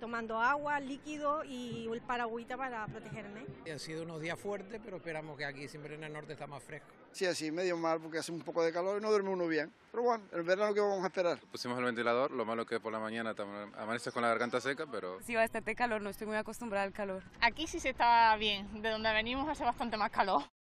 tomando agua, líquido y el paragüita para protegerme. Ha sido unos días fuertes, pero esperamos que aquí siempre en el norte está más fresco. Sí, así, medio mal, porque hace un poco de calor y no duerme uno bien. Pero bueno, el verano que vamos a esperar. Pusimos el ventilador, lo malo es que por la mañana amaneces con la garganta seca, pero... Sí, té calor, no estoy muy acostumbrada al calor. Aquí sí se está bien, de donde venimos hace bastante más calor.